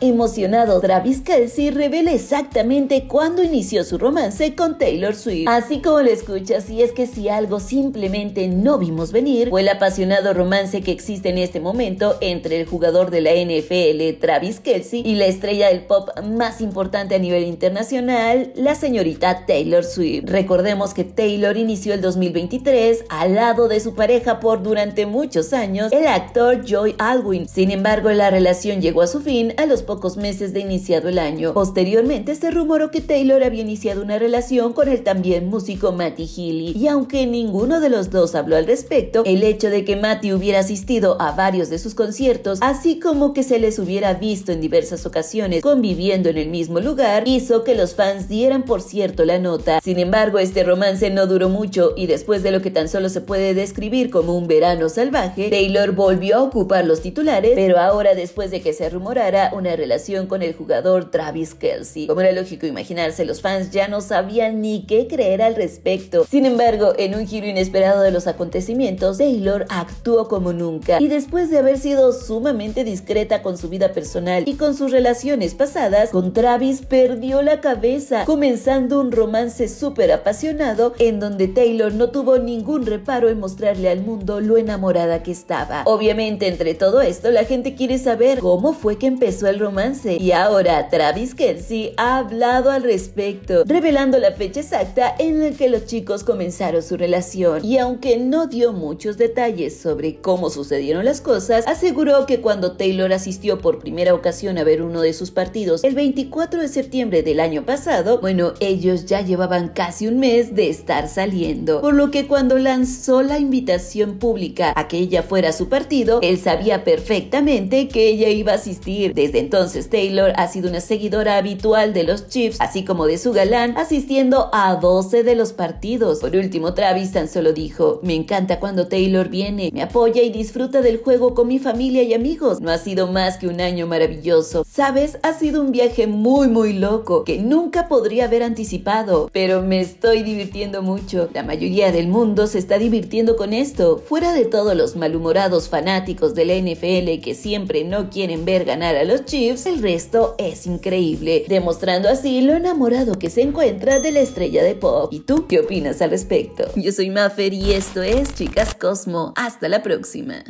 Emocionado, Travis Kelsey revela exactamente cuándo inició su romance con Taylor Swift. Así como lo escuchas, y es que si algo simplemente no vimos venir, fue el apasionado romance que existe en este momento entre el jugador de la NFL, Travis Kelsey, y la estrella del pop más importante a nivel internacional, la señorita Taylor Swift. Recordemos que Taylor inició el 2023 al lado de su pareja por durante muchos años, el actor Joy Alwyn. Sin embargo, la relación llegó a su fin a los pocos meses de iniciado el año. Posteriormente se rumoró que Taylor había iniciado una relación con el también músico Matty Healy, y aunque ninguno de los dos habló al respecto, el hecho de que Matty hubiera asistido a varios de sus conciertos, así como que se les hubiera visto en diversas ocasiones conviviendo en el mismo lugar, hizo que los fans dieran por cierto la nota. Sin embargo, este romance no duró mucho y después de lo que tan solo se puede describir como un verano salvaje, Taylor volvió a ocupar los titulares, pero ahora después de que se rumorara una relación con el jugador Travis Kelsey. Como era lógico imaginarse, los fans ya no sabían ni qué creer al respecto. Sin embargo, en un giro inesperado de los acontecimientos, Taylor actuó como nunca y después de haber sido sumamente discreta con su vida personal y con sus relaciones pasadas, con Travis perdió la cabeza, comenzando un romance súper apasionado en donde Taylor no tuvo ningún reparo en mostrarle al mundo lo enamorada que estaba. Obviamente, entre todo esto, la gente quiere saber cómo fue que empezó el romance y ahora Travis Kelsey ha hablado al respecto, revelando la fecha exacta en la que los chicos comenzaron su relación y aunque no dio muchos detalles sobre cómo sucedieron las cosas, aseguró que cuando Taylor asistió por primera ocasión a ver uno de sus partidos el 24 de septiembre del año pasado, bueno, ellos ya llevaban casi un mes de estar saliendo, por lo que cuando lanzó la invitación pública a que ella fuera a su partido, él sabía perfectamente que ella iba a asistir. Desde entonces entonces, Taylor ha sido una seguidora habitual de los Chiefs, así como de su galán, asistiendo a 12 de los partidos. Por último, Travis tan solo dijo, me encanta cuando Taylor viene, me apoya y disfruta del juego con mi familia y amigos. No ha sido más que un año maravilloso. Sabes, ha sido un viaje muy muy loco que nunca podría haber anticipado, pero me estoy divirtiendo mucho. La mayoría del mundo se está divirtiendo con esto, fuera de todos los malhumorados fanáticos de la NFL que siempre no quieren ver ganar a los Chiefs el resto es increíble, demostrando así lo enamorado que se encuentra de la estrella de pop. ¿Y tú qué opinas al respecto? Yo soy Maffer y esto es Chicas Cosmo. Hasta la próxima.